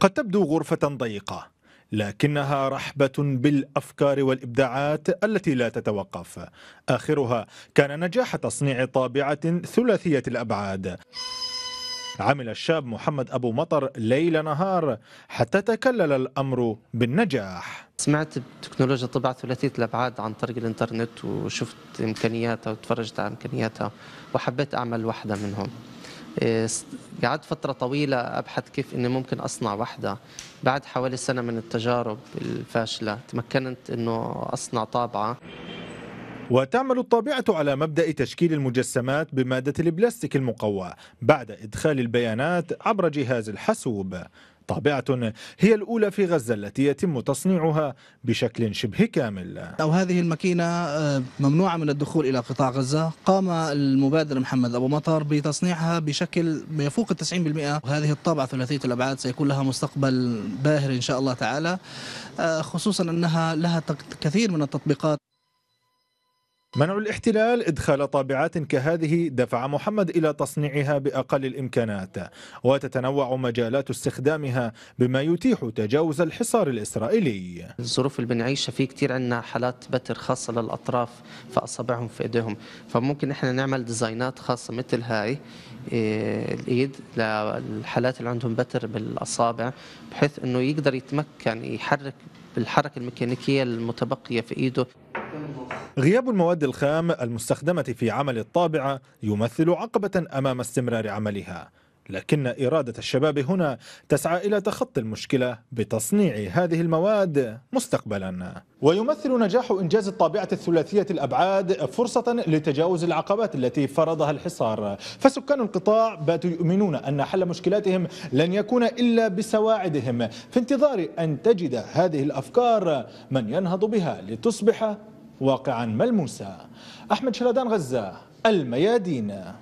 قد تبدو غرفة ضيقة لكنها رحبة بالأفكار والإبداعات التي لا تتوقف آخرها كان نجاح تصنيع طابعة ثلاثية الأبعاد عمل الشاب محمد أبو مطر ليل نهار حتى تكلل الأمر بالنجاح سمعت بتكنولوجيا الطباعة ثلاثية الأبعاد عن طريق الإنترنت وشفت إمكانياتها وتفرجت على إمكانياتها وحبيت أعمل واحدة منهم إيه، قعدت فترة طويلة أبحث كيف إني ممكن أصنع واحدة بعد حوالي سنة من التجارب الفاشلة تمكنت إنه أصنع طابعة وتعمل الطابعة على مبدأ تشكيل المجسمات بمادة البلاستيك المقوى بعد إدخال البيانات عبر جهاز الحاسوب طابعة هي الأولى في غزة التي يتم تصنيعها بشكل شبه كامل أو هذه الماكينة آه، ممنوعة من الدخول إلى قطاع غزة قام المبادر محمد أبو مطر بتصنيعها بشكل يفوق التسعين بالمئة وهذه الطابعة ثلاثية الأبعاد سيكون لها مستقبل باهر إن شاء الله تعالى آه، خصوصا أنها لها كثير من التطبيقات منع الاحتلال إدخال طابعات كهذه دفع محمد إلى تصنيعها بأقل الإمكانات وتتنوع مجالات استخدامها بما يتيح تجاوز الحصار الإسرائيلي الظروف اللي بنعيشها في كثير عندنا حالات بتر خاصة للأطراف فأصابعهم في إيديهم فممكن إحنا نعمل ديزاينات خاصة مثل هاي إيه، الإيد للحالات اللي عندهم بتر بالأصابع بحيث إنه يقدر يتمكن يحرك بالحركة الميكانيكية المتبقية في إيده غياب المواد الخام المستخدمة في عمل الطابعة يمثل عقبة أمام استمرار عملها لكن إرادة الشباب هنا تسعى إلى تخطي المشكلة بتصنيع هذه المواد مستقبلا ويمثل نجاح إنجاز الطابعة الثلاثية الأبعاد فرصة لتجاوز العقبات التي فرضها الحصار فسكان القطاع باتوا يؤمنون أن حل مشكلاتهم لن يكون إلا بسواعدهم في انتظار أن تجد هذه الأفكار من ينهض بها لتصبح واقعا ملموسا أحمد شلدان غزة الميادين